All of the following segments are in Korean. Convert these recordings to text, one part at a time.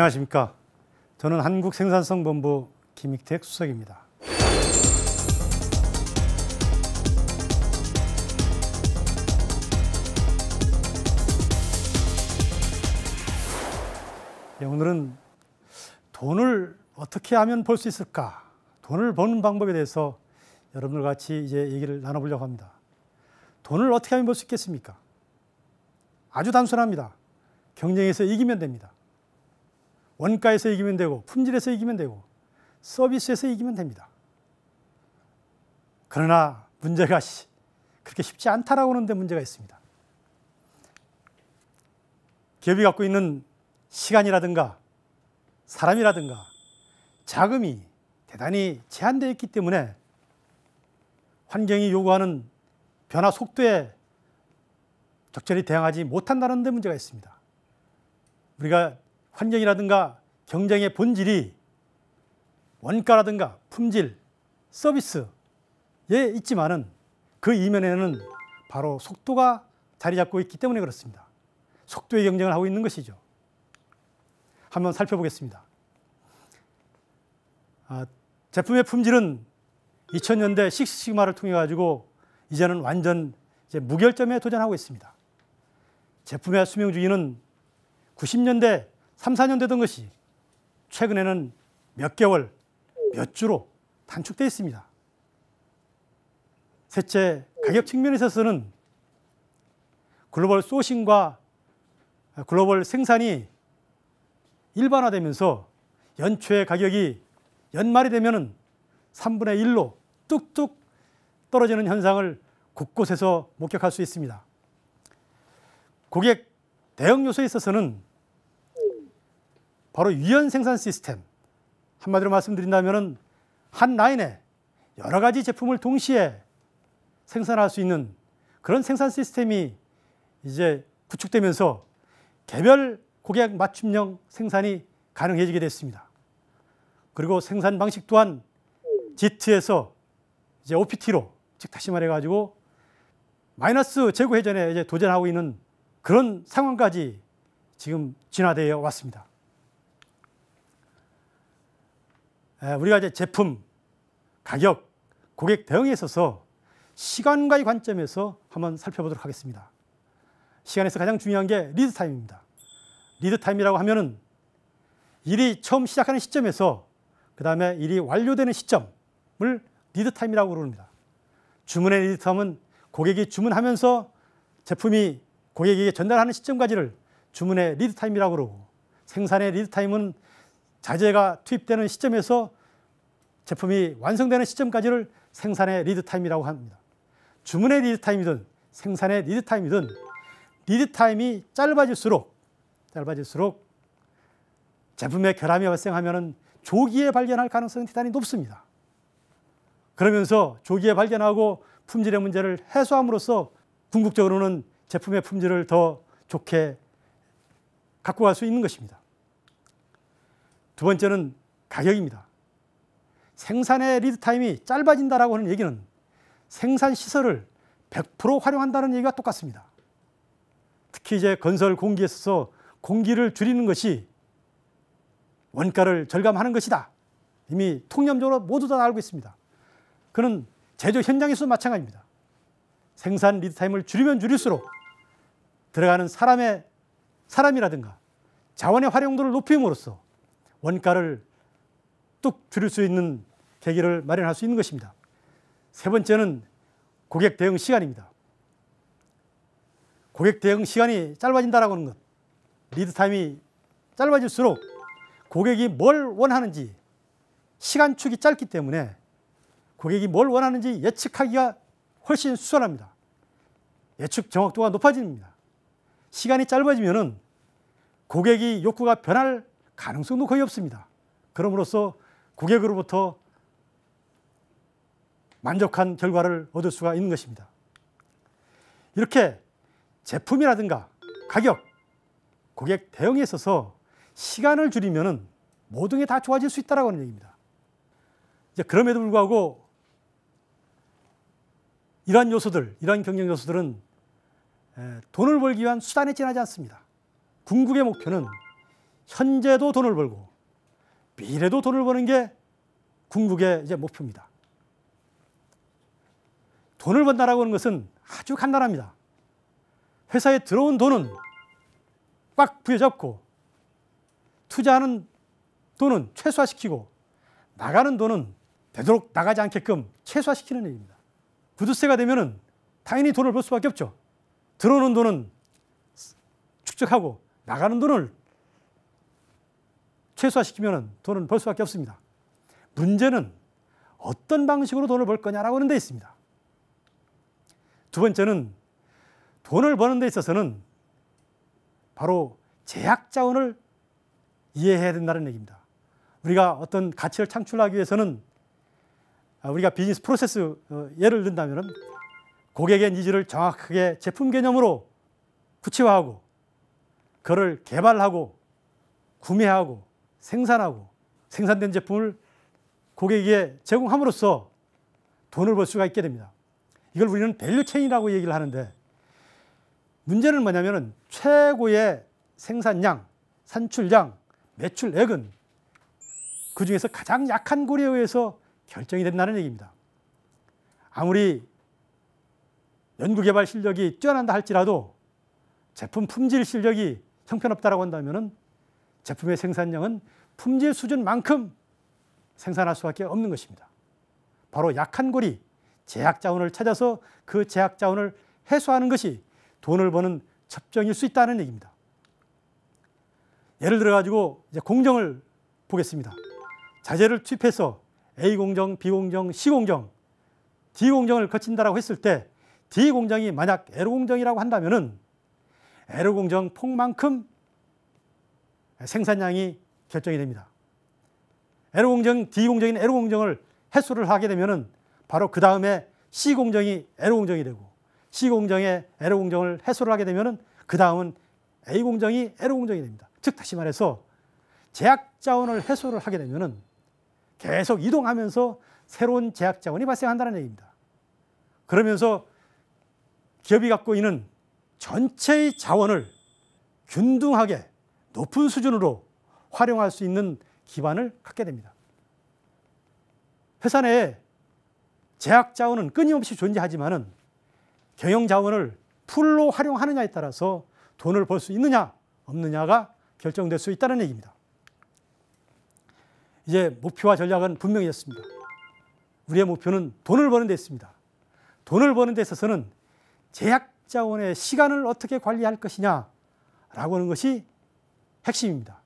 안녕하십니까. 저는 한국생산성본부 김익택 수석입니다. 네, 오늘은 돈을 어떻게 하면 벌 수 있을까? 돈을 버는 방법에 대해서 여러분들 같이 이제 얘기를 나눠보려고 합니다. 돈을 어떻게 하면 벌 수 있겠습니까? 아주 단순합니다. 경쟁에서 이기면 됩니다. 원가에서 이기면 되고 품질에서 이기면 되고 서비스에서 이기면 됩니다. 그러나 문제가 그렇게 쉽지 않다라고 하는데 문제가 있습니다. 기업이 갖고 있는 시간이라든가 사람이라든가 자금이 대단히 제한되어 있기 때문에 환경이 요구하는 변화 속도에 적절히 대응하지 못한다는 데 문제가 있습니다. 우리가 환경이라든가 경쟁의 본질이 원가라든가 품질, 서비스에 있지만은 그 이면에는 바로 속도가 자리 잡고 있기 때문에 그렇습니다. 속도의 경쟁을 하고 있는 것이죠. 한번 살펴보겠습니다. 아, 제품의 품질은 2000년대 식시그마를 통해 가지고 이제는 완전 이제 무결점에 도전하고 있습니다. 제품의 수명 주기는 90년대 3, 4년 되던 것이 최근에는 몇 개월, 몇 주로 단축돼 있습니다. 셋째, 가격 측면에 서는 글로벌 소싱과 글로벌 생산이 일반화되면서 연초의 가격이 연말이 되면 3분의 1로 뚝뚝 떨어지는 현상을 곳곳에서 목격할 수 있습니다. 고객 대응 요소에 있어서는 바로 위연 생산 시스템. 한마디로 말씀드린다면 한 라인에 여러 가지 제품을 동시에 생산할 수 있는 그런 생산 시스템이 이제 구축되면서 개별 고객 맞춤형 생산이 가능해지게 됐습니다. 그리고 생산 방식 또한 GT에서 이제 OPT로 즉 다시 말해 가지고 마이너스 재고 회전에 이제 도전하고 있는 그런 상황까지 지금 진화되어 왔습니다. 우리가 이제 제품, 가격, 고객 대응에 있어서 시간과의 관점에서 한번 살펴보도록 하겠습니다. 시간에서 가장 중요한 게 리드 타임입니다. 리드 타임이라고 하면은 일이 처음 시작하는 시점에서 그 다음에 일이 완료되는 시점을 리드 타임이라고 부릅니다. 주문의 리드 타임은 고객이 주문하면서 제품이 고객에게 전달하는 시점까지를 주문의 리드 타임이라고 그러고 생산의 리드 타임은 자재가 투입되는 시점에서 제품이 완성되는 시점까지를 생산의 리드타임이라고 합니다. 주문의 리드타임이든 생산의 리드타임이든 리드타임이 짧아질수록 짧아질수록 제품의 결함이 발생하면 조기에 발견할 가능성이 대단히 높습니다. 그러면서 조기에 발견하고 품질의 문제를 해소함으로써 궁극적으로는 제품의 품질을 더 좋게 갖고 갈 수 있는 것입니다. 두 번째는 가격입니다. 생산의 리드타임이 짧아진다라 하는 얘기는 생산 시설을 100% 활용한다는 얘기가 똑같습니다. 특히 이제 건설 공기에 있어서 공기를 줄이는 것이 원가를 절감하는 것이다. 이미 통념적으로 모두 다 알고 있습니다. 그는 제조 현장에서도 마찬가지입니다. 생산 리드타임을 줄이면 줄일수록 들어가는 사람의 사람이라든가 자원의 활용도를 높임으로써 원가를 뚝 줄일 수 있는 계기를 마련할 수 있는 것입니다. 세 번째는 고객 대응 시간입니다. 고객 대응 시간이 짧아진다라고 하는 것. 리드 타임이 짧아질수록 고객이 뭘 원하는지 시간축이 짧기 때문에 고객이 뭘 원하는지 예측하기가 훨씬 수월합니다. 예측 정확도가 높아집니다. 시간이 짧아지면 고객이 욕구가 변할 가능성도 거의 없습니다. 그럼으로써 고객으로부터 만족한 결과를 얻을 수가 있는 것입니다. 이렇게 제품이라든가 가격, 고객 대응에 있어서 시간을 줄이면 모든 게 다 좋아질 수 있다는 얘기입니다. 이제 그럼에도 불구하고 이러한 요소들, 이러한 경쟁 요소들은 돈을 벌기 위한 수단에 지나지 않습니다. 궁극의 목표는 현재도 돈을 벌고 미래도 돈을 버는 게 궁극의 이제 목표입니다. 돈을 번다라고 하는 것은 아주 간단합니다. 회사에 들어온 돈은 꽉 부여잡고 투자하는 돈은 최소화시키고 나가는 돈은 되도록 나가지 않게끔 최소화시키는 일입니다. 구두쇠가 되면은 당연히 돈을 벌 수밖에 없죠. 들어오는 돈은 축적하고 나가는 돈을 최소화시키면 돈은 벌 수밖에 없습니다. 문제는 어떤 방식으로 돈을 벌 거냐라고 하는 데 있습니다. 두 번째는 돈을 버는 데 있어서는 바로 제약 자원을 이해해야 된다는 얘기입니다. 우리가 어떤 가치를 창출하기 위해서는 아, 우리가 비즈니스 프로세스 어, 예를 든다면 고객의 니즈를 정확하게 제품 개념으로 구체화하고 그를 개발하고 구매하고 생산하고 생산된 제품을 고객에게 제공함으로써 돈을 벌 수가 있게 됩니다. 이걸 우리는 밸류 체인이라고 얘기를 하는데 문제는 뭐냐면은 최고의 생산량, 산출량, 매출액은 그 중에서 가장 약한 고리에 의해서 결정이 된다는 얘기입니다. 아무리 연구개발 실력이 뛰어난다 할지라도 제품 품질 실력이 형편없다고한다면 제품의 생산량은 품질 수준만큼 생산할 수밖에 없는 것입니다. 바로 약한 고리, 제약 자원을 찾아서 그 제약 자원을 해소하는 것이 돈을 버는 첩정일 수 있다는 얘기입니다. 예를 들어 가지고 이제 공정을 보겠습니다. 자재를 투입해서 A 공정, B 공정, C 공정, D 공정을 거친다라고 했을 때 D 공정이 만약 L 공정이라고 한다면은 L 공정 폭만큼 생산량이 결정이 됩니다. L 공정, D 공정인 L 공정을 해소를 하게 되면은 바로 그 다음에 C 공정이 L 공정이 되고 C 공정의 L 공정을 해소를 하게 되면은 그 다음은 A 공정이 L 공정이 됩니다. 즉 다시 말해서 제약 자원을 해소를 하게 되면은 계속 이동하면서 새로운 제약 자원이 발생한다는 얘기입니다. 그러면서 기업이 갖고 있는 전체의 자원을 균등하게 높은 수준으로 활용할 수 있는 기반을 갖게 됩니다. 회사 내에 제약 자원은 끊임없이 존재하지만 경영 자원을 풀로 활용하느냐에 따라서 돈을 벌 수 있느냐 없느냐가 결정될 수 있다는 얘기입니다. 이제 목표와 전략은 분명해졌습니다. 우리의 목표는 돈을 버는 데 있습니다. 돈을 버는 데 있어서는 제약 자원의 시간을 어떻게 관리할 것이냐라고 하는 것이 핵심입니다.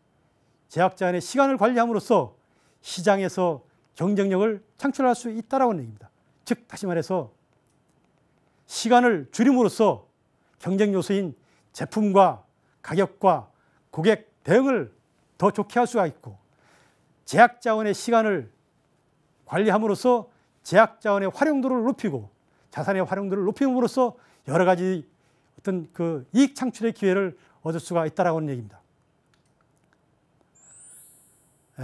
제약자 안의 시간을 관리함으로써 시장에서 경쟁력을 창출할 수 있다라는 얘기입니다. 즉 다시 말해서 시간을 줄임으로써 경쟁 요소인 제품과 가격과 고객 대응을 더 좋게 할 수가 있고 제약 자원의 시간을 관리함으로써 제약 자원의 활용도를 높이고 자산의 활용도를 높임으로써 여러 가지 어떤 그 이익 창출의 기회를 얻을 수가 있다라고 하는 얘기입니다.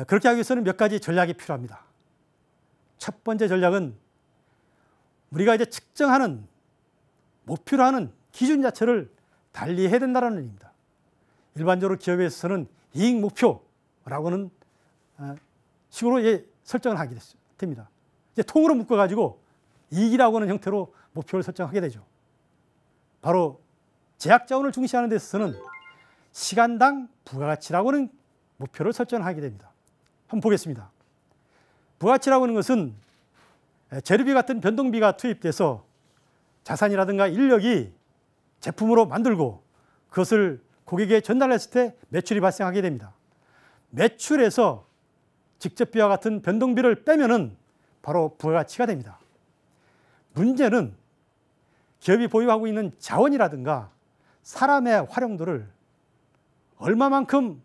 그렇게 하기 위해서는 몇 가지 전략이 필요합니다. 첫 번째 전략은 우리가 이제 측정하는 목표로 하는 기준 자체를 달리 해야 된다는 의미입니다. 일반적으로 기업에서는 이익 목표라고는 식으로 설정을 하게 됩니다. 이제 통으로 묶어가지고 이익이라고 하는 형태로 목표를 설정하게 되죠. 바로 제약자원을 중시하는 데 있어서는 시간당 부가가치라고 하는 목표를 설정하게 됩니다. 한번 보겠습니다. 부가치라고 하는 것은 재료비 같은 변동비가 투입돼서 자산이라든가 인력이 제품으로 만들고 그것을 고객에 전달했을 때 매출이 발생하게 됩니다. 매출에서 직접비와 같은 변동비를 빼면은 바로 부가가치가 됩니다. 문제는 기업이 보유하고 있는 자원이라든가 사람의 활용도를 얼마만큼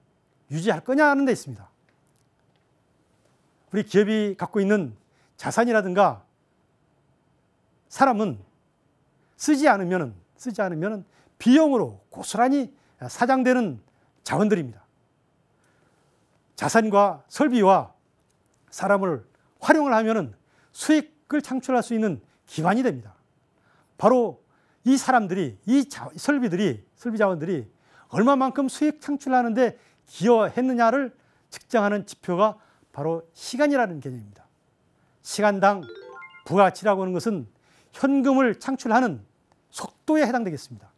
유지할 거냐 하는 데 있습니다. 우리 기업이 갖고 있는 자산이라든가 사람은 쓰지 않으면 쓰지 않으면 비용으로 고스란히 사장되는 자원들입니다. 자산과 설비와 사람을 활용을 하면은 수익을 창출할 수 있는 기반이 됩니다. 바로 이 사람들이 이 자, 설비들이 설비 자원들이 얼마만큼 수익 창출하는데 기여했느냐를 측정하는 지표가 바로 시간이라는 개념입니다. 시간당 부가치라고 하는 것은 현금을 창출하는 속도에 해당되겠습니다.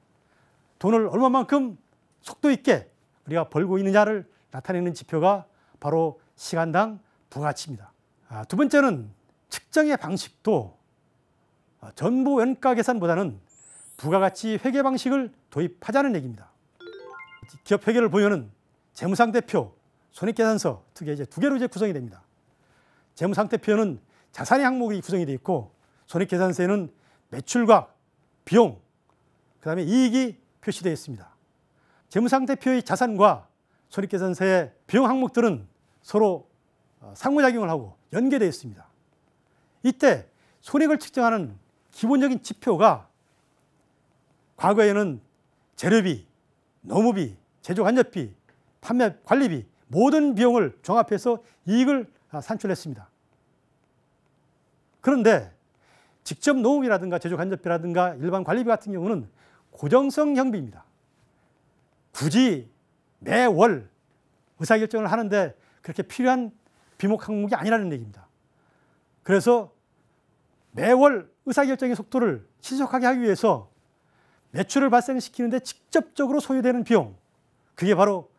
돈을 얼마만큼 속도 있게 우리가 벌고 있느냐를 나타내는 지표가 바로 시간당 부가치입니다. 아, 두 번째는 측정의 방식도 전부 원가 계산보다는 부가가치 회계 방식을 도입하자는 얘기입니다. 기업 회계를 보면 재무상 대표, 손익계산서 특히 이제 두 개로 이제 구성이 됩니다. 재무상태표는 자산의 항목이 구성이 되어 있고 손익계산서에는 매출과 비용, 그다음에 이익이 표시되어 있습니다. 재무상태표의 자산과 손익계산서의 비용 항목들은 서로 어, 상호작용을 하고 연계되어 있습니다. 이때 손익을 측정하는 기본적인 지표가 과거에는 재료비, 노무비, 제조 간접비, 판매 관리비 모든 비용을 종합해서 이익을 아, 산출했습니다. 그런데 직접 노무비라든가 제조간접비라든가 일반 관리비 같은 경우는 고정성 형비입니다. 굳이 매월 의사결정을 하는데 그렇게 필요한 비목 항목이 아니라는 얘기입니다. 그래서 매월 의사결정의 속도를 신속하게 하기 위해서 매출을 발생시키는데 직접적으로 소요되는 비용, 그게 바로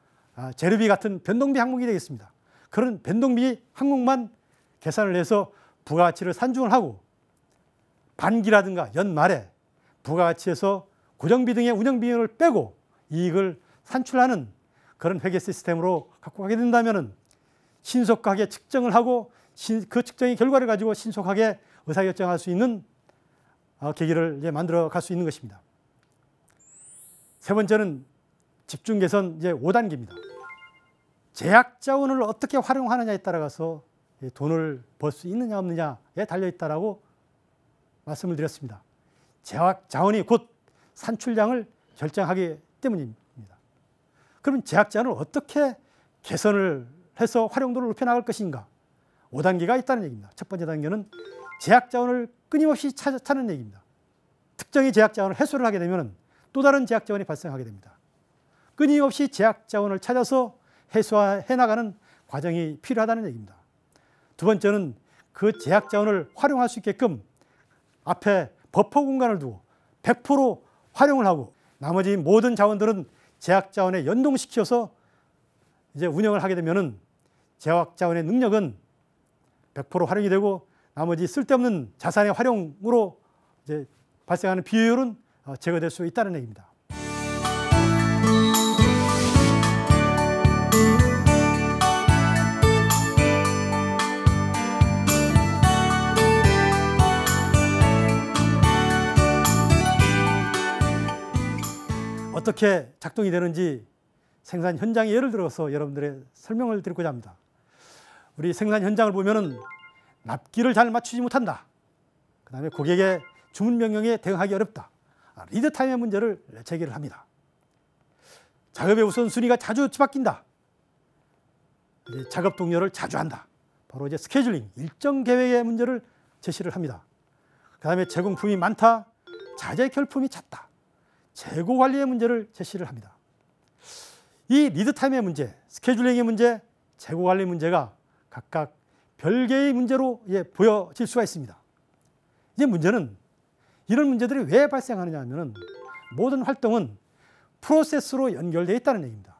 아, 제르비 같은 변동비 항목이 되겠습니다. 그런 변동비 항목만 계산을 해서 부가가치를 산중을 하고 반기라든가 연말에 부가가치에서 고정비 등의 운영비용을 빼고 이익을 산출하는 그런 회계 시스템으로 갖고 가게 된다면 신속하게 측정을 하고 그 측정의 결과를 가지고 신속하게 의사결정할 수 있는 어, 계기를 만들어 갈 수 있는 것입니다. 세 번째는 집중 개선 5단계입니다. 제약 자원을 어떻게 활용하느냐에 따라서 돈을 벌 수 있느냐 없느냐에 달려 있다라고 말씀을 드렸습니다. 제약 자원이 곧 산출량을 결정하기 때문입니다. 그럼 제약 자원을 어떻게 개선을 해서 활용도를 높여 나갈 것인가? 5단계가 있다는 얘기입니다. 첫 번째 단계는 제약 자원을 끊임없이 찾는 얘기입니다. 특정의 제약 자원을 해소를 하게 되면 또 다른 제약 자원이 발생하게 됩니다. 끊임없이 제약 자원을 찾아서 해소해 나가는 과정이 필요하다는 얘기입니다. 두 번째는 그 제약 자원을 활용할 수 있게끔 앞에 버퍼 공간을 두고 100% 활용을 하고 나머지 모든 자원들은 제약 자원에 연동시켜서 이제 운영을 하게 되면은 제약 자원의 능력은 100% 활용이 되고 나머지 쓸데없는 자산의 활용으로 이제 발생하는 비효율은 어, 제거될 수 있다는 얘기입니다. 어떻게 작동이 되는지 생산 현장에 예를 들어서 여러분들의 설명을 드리고자 합니다. 우리 생산 현장을 보면은 납기를 잘 맞추지 못한다. 그 다음에 고객의 주문 명령에 대응하기 어렵다. 아, 리드 타임의 문제를 제기를 합니다. 작업의 우선순위가 자주 바뀐다. 작업 동료를 자주 한다. 바로 이제 스케줄링, 일정 계획의 문제를 제시를 합니다. 그 다음에 제공품이 많다. 자재 결품이 잦다. 재고 관리의 문제를 제시를 합니다. 이 리드타임의 문제, 스케줄링의 문제, 재고 관리 문제가 각각 별개의 문제로 예, 보여질 수가 있습니다. 이제 문제는 이런 문제들이 왜 발생하느냐 하면 모든 활동은 프로세스로 연결되어 있다는 얘기입니다.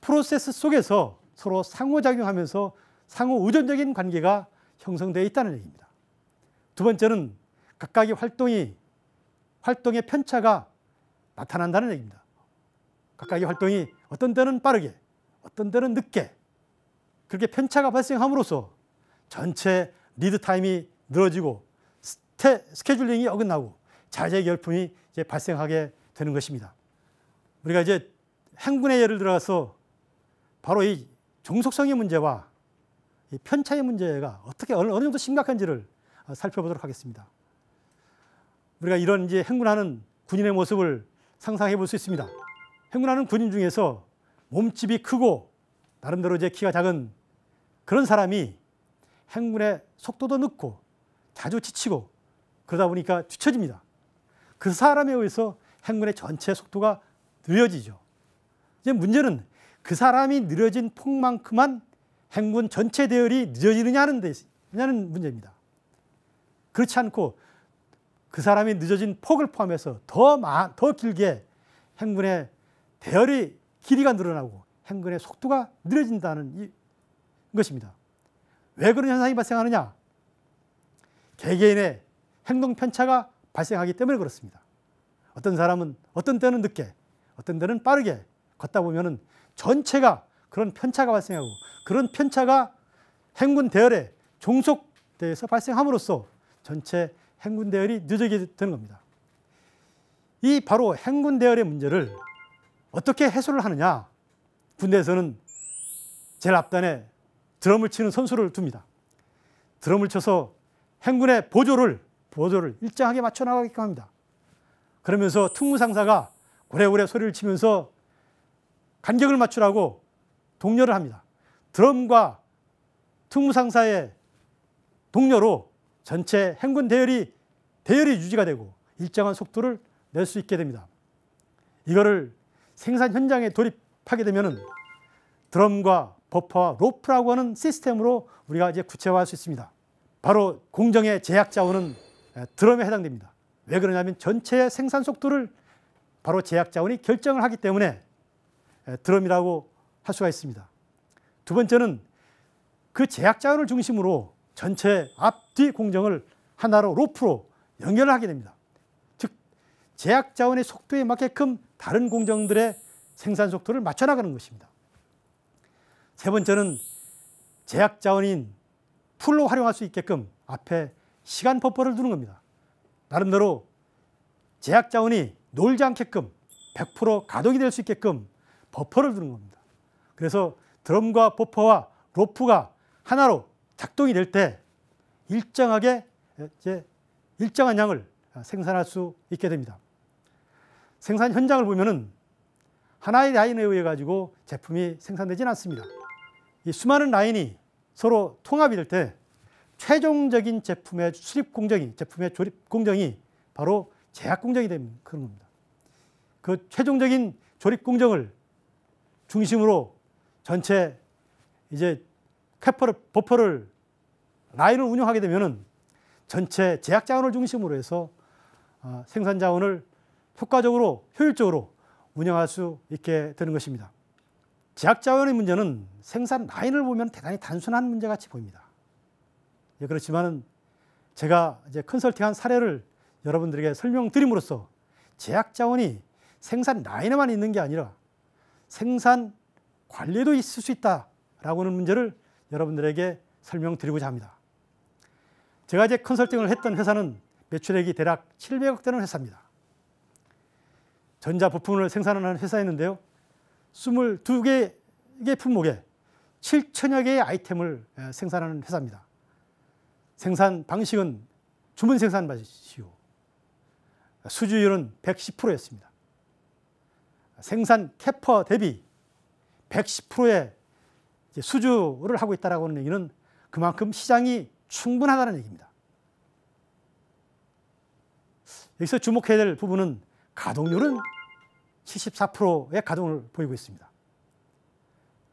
프로세스 속에서 서로 상호작용하면서 상호 의존적인 관계가 형성되어 있다는 얘기입니다. 두 번째는 각각의 활동이 활동의 편차가 나타난다는 얘기입니다. 각각의 활동이 어떤 때는 빠르게, 어떤 때는 늦게 그렇게 편차가 발생함으로써 전체 리드 타임이 늘어지고 스테, 스케줄링이 어긋나고 자재 결품이 이제 발생하게 되는 것입니다. 우리가 이제 행군의 예를 들어서 바로 이 종속성의 문제와 이 편차의 문제가 어떻게 어느, 어느 정도 심각한지를 살펴보도록 하겠습니다. 우리가 이런 이제 행군하는 군인의 모습을 상상해 볼 수 있습니다. 행군하는 군인 중에서 몸집이 크고 나름대로 이제 키가 작은 그런 사람이 행군의 속도도 늦고 자주 지치고 그러다 보니까 뒤처집니다. 그 사람에 의해서 행군의 전체 속도가 느려지죠. 이제 문제는 그 사람이 느려진 폭만큼만 행군 전체 대열이 늦어지느 냐는 문제입니다. 그렇지 않고 그 사람이 늦어진 폭을 포함해서 더, 마, 더 길게 행군의 대열이 길이가 늘어나고 행군의 속도가 느려진다는 이, 것입니다. 왜 그런 현상이 발생하느냐? 개개인의 행동 편차가 발생하기 때문에 그렇습니다. 어떤 사람은 어떤 때는 늦게, 어떤 때는 빠르게 걷다 보면 전체가 그런 편차가 발생하고 그런 편차가 행군 대열의 종속대에서 발생함으로써 전체 행군 대열이 누적이 되는 겁니다. 이 바로 행군 대열의 문제를 어떻게 해소를 하느냐. 군대에서는 제일 앞단에 드럼을 치는 선수를 둡니다. 드럼을 쳐서 행군의 보조를 보조를 일정하게 맞춰 나가게끔 합니다. 그러면서 특무상사가 고래고래 소리를 치면서 간격을 맞추라고 동료를 합니다. 드럼과 특무상사의 동료로 전체 행군 대열이 대열이 유지가 되고 일정한 속도를 낼 수 있게 됩니다. 이거를 생산 현장에 돌입하게 되면은 드럼과 버퍼와 로프라고 하는 시스템으로 우리가 이제 구체화할 수 있습니다. 바로 공정의 제약 자원은 드럼에 해당됩니다. 왜 그러냐면 전체의 생산 속도를 바로 제약 자원이 결정을 하기 때문에 드럼이라고 할 수가 있습니다. 두 번째는 그 제약 자원을 중심으로 전체 앞뒤 공정을 하나로 로프로 연결 하게 됩니다. 즉 제약 자원의 속도에 맞게끔 다른 공정들의 생산 속도를 맞춰 나가는 것입니다. 세 번째는 제약 자원인 풀로 활용할 수 있게끔 앞에 시간 버퍼를 두는 겁니다. 나름대로 제약 자원이 놀지 않게끔 100% 가동이 될 수 있게끔 버퍼를 두는 겁니다. 그래서 드럼과 버퍼와 로프가 하나로 작동이 될 때 일정하게 이제 일정한 양을 생산할 수 있게 됩니다. 생산 현장을 보면은 하나의 라인에 의해 가지고 제품이 생산되지 않습니다. 이 수많은 라인이 서로 통합이 될 때 최종적인 제품의 수립 공정이 제품의 조립 공정이 바로 제약 공정이 되는 그런 겁니다. 그 최종적인 조립 공정을 중심으로 전체 이제 캐퍼를, 버퍼를, 라인을 운영하게 되면은 전체 제약 자원을 중심으로 해서 어, 생산 자원을 효과적으로, 효율적으로 운영할 수 있게 되는 것입니다. 제약 자원의 문제는 생산 라인을 보면 대단히 단순한 문제 같이 보입니다. 예, 그렇지만은 제가 이제 컨설팅한 사례를 여러분들에게 설명드림으로써 제약 자원이 생산 라인에만 있는 게 아니라 생산 관리도 있을 수 있다라고 하는 문제를 여러분들에게 설명드리고자 합니다. 제가 이제 컨설팅을 했던 회사는 매출액이 대략 700억 되는 회사입니다. 전자 부품을 생산하는 회사였는데요. 22개의 품목에 7천여 개의 아이템을 생산하는 회사입니다. 생산 방식은 주문 생산 방식이 수주율은 110%였습니다. 생산 캐퍼 대비 110%의 수주를 하고 있다라고 하는 얘기는 그만큼 시장이 충분하다는 얘기입니다. 여기서 주목해야 될 부분은 가동률은 74%의 가동을 보이고 있습니다.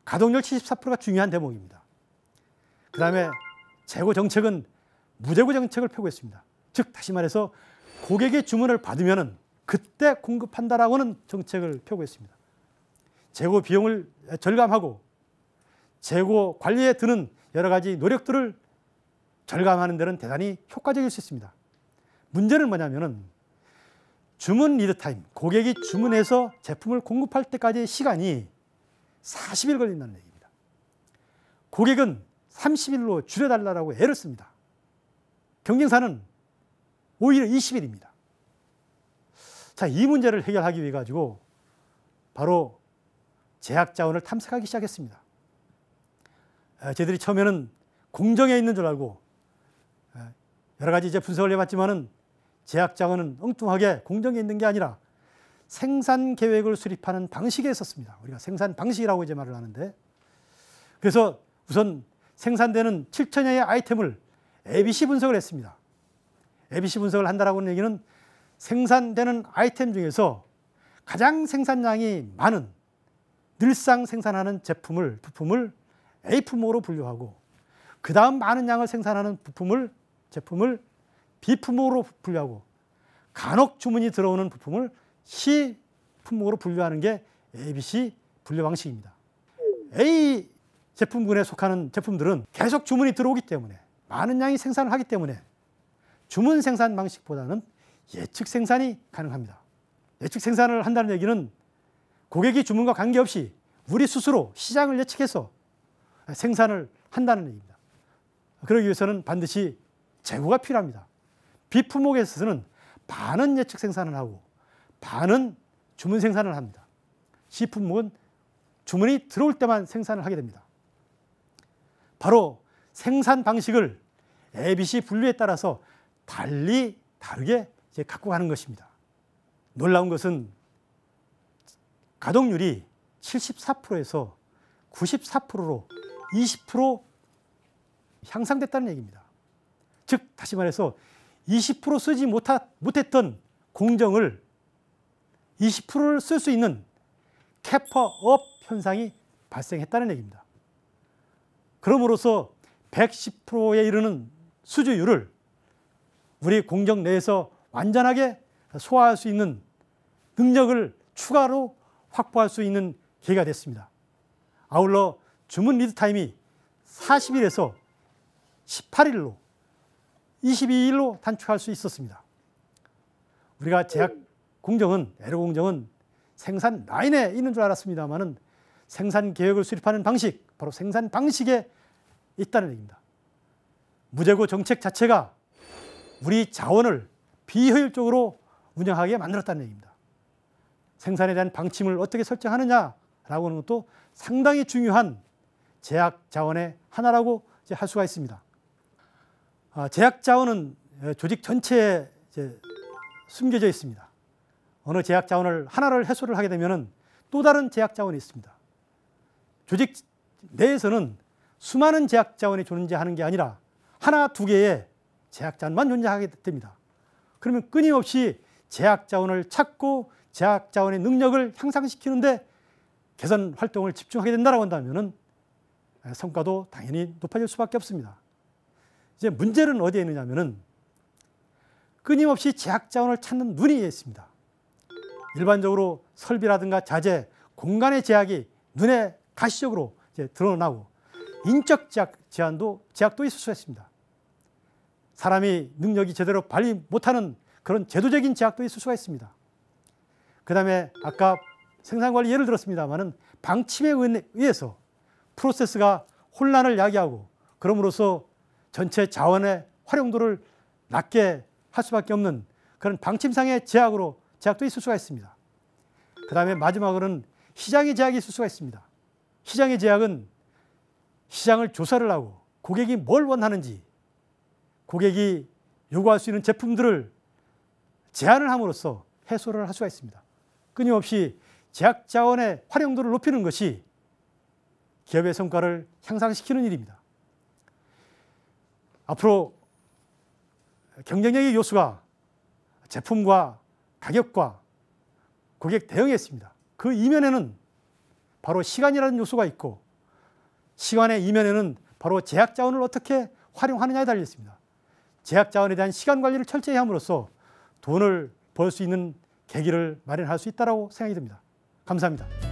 가동률 74%가 중요한 대목입니다. 그 다음에 재고 정책은 무재고 정책을 펴고 있습니다. 즉 다시 말해서 고객의 주문을 받으면 그때 공급한다라고는 정책을 펴고 있습니다. 재고 비용을 절감하고 재고 관리에 드는 여러 가지 노력들을 절감하는 데는 대단히 효과적일 수 있습니다. 문제는 뭐냐면은 주문 리드타임, 고객이 주문해서 제품을 공급할 때까지의 시간이 40일 걸린다는 얘기입니다. 고객은 30일로 줄여달라고 애를 씁니다. 경쟁사는 오히려 20일입니다. 자, 이 문제를 해결하기 위해 가지고 바로 제약 자원을 탐색하기 시작했습니다. 저희들이 아, 처음에는 공정에 있는 줄 알고 아, 여러 가지 이제 분석을 해봤지만은 제약자원은 엉뚱하게 공정에 있는 게 아니라 생산 계획을 수립하는 방식에 있었습니다. 우리가 생산 방식이라고 이제 말을 하는데 그래서 우선 생산되는 7천여의 아이템을 ABC 분석을 했습니다. ABC 분석을 한다라고 하는 얘기는 생산되는 아이템 중에서 가장 생산량이 많은 늘상 생산하는 제품을 부품을 A 품으로 분류하고 그 다음 많은 양을 생산하는 부품을 제품을 B 품목으로 분류하고 간혹 주문이 들어오는 부품을 C 품목으로 분류하는 게 ABC 분류 방식입니다. A 제품군에 속하는 제품들은 계속 주문이 들어오기 때문에 많은 양이 생산을 하기 때문에 주문 생산 방식보다는 예측 생산이 가능합니다. 예측 생산을 한다는 얘기는 고객이 주문과 관계없이 우리 스스로 시장을 예측해서 생산을 한다는 얘기입니다. 그러기 위해서는 반드시 재고가 필요합니다. 비품목에 서는 반은 예측 생산을 하고 반은 주문 생산을 합니다. 시품목은 주문이 들어올 때만 생산을 하게 됩니다. 바로 생산 방식을 ABC 분류에 따라서 달리 다르게 이제 갖고 가는 것입니다. 놀라운 것은 가동률이 74%에서 94%로 20% 향상됐다는 얘기입니다. 즉 다시 말해서 20% 쓰지 못하, 못했던 공정을 20%를 쓸 수 있는 캐퍼업 현상이 발생했다는 얘기입니다. 그럼으로써 110%에 이르는 수주율을 우리 공정 내에서 완전하게 소화할 수 있는 능력을 추가로 확보할 수 있는 기가 됐습니다. 아울러 주문 리드타임이 40일에서 18일로 22일로 단축할 수 있었습니다. 우리가 제약 공정은 에러 공정은 생산 라인에 있는 줄 알았습니다만은 생산 계획을 수립하는 방식, 바로 생산 방식에 있다는 얘기입니다. 무재고 정책 자체가 우리 자원을 비효율적으로 운영하게 만들었다는 얘기입니다. 생산에 대한 방침을 어떻게 설정하느냐라고 하는 것도 상당히 중요한 제약 자원의 하나라고 할 수가 있습니다. 아, 제약 자원은 예, 조직 전체에 숨겨져 있습니다. 어느 제약 자원을 하나를 해소를 하게 되면또 다른 제약 자원이 있습니다. 조직 내에서는 수많은 제약 자원이 존재하는 게 아니라 하나 두 개의 제약 자원만 존재하게 됩니다. 그러면 끊임없이 제약 자원을 찾고 제약 자원의 능력을 향상시키는데 개선 활동을 집중하게 된다고한다면 성과도 당연히 높아질 수밖에 없습니다. 이제 문제는 어디에 있느냐면은 끊임없이 제약 자원을 찾는 눈이 있습니다. 일반적으로 설비라든가 자재, 공간의 제약이 눈에 가시적으로 드러나고 인적 제약 제한도 제약도 있을 수 있습니다. 사람이 능력이 제대로 발휘 못하는 그런 제도적인 제약도 있을 수가 있습니다. 그 다음에 아까 생산관리 예를 들었습니다만은 방침에 의해서 프로세스가 혼란을 야기하고 그럼으로써 전체 자원의 활용도를 낮게 할 수밖에 없는 그런 방침상의 제약으로 제약도 있을 수가 있습니다. 그 다음에 마지막으로는 시장의 제약이 있을 수가 있습니다. 시장의 제약은 시장을 조사를 하고 고객이 뭘 원하는지 고객이 요구할 수 있는 제품들을 제한을 함으로써 해소를 할 수가 있습니다. 끊임없이 제약 자원의 활용도를 높이는 것이 기업의 성과를 향상시키는 일입니다. 앞으로 경쟁력의 요소가 제품과 가격과 고객 대응에 있습니다. 그 이면에는 바로 시간이라는 요소가 있고 시간의 이면에는 바로 제약 자원을 어떻게 활용하느냐에 달려 있습니다. 제약 자원에 대한 시간 관리를 철저히 함으로써 돈을 벌 수 있는 계기를 마련할 수 있다고 생각이 듭니다. 감사합니다.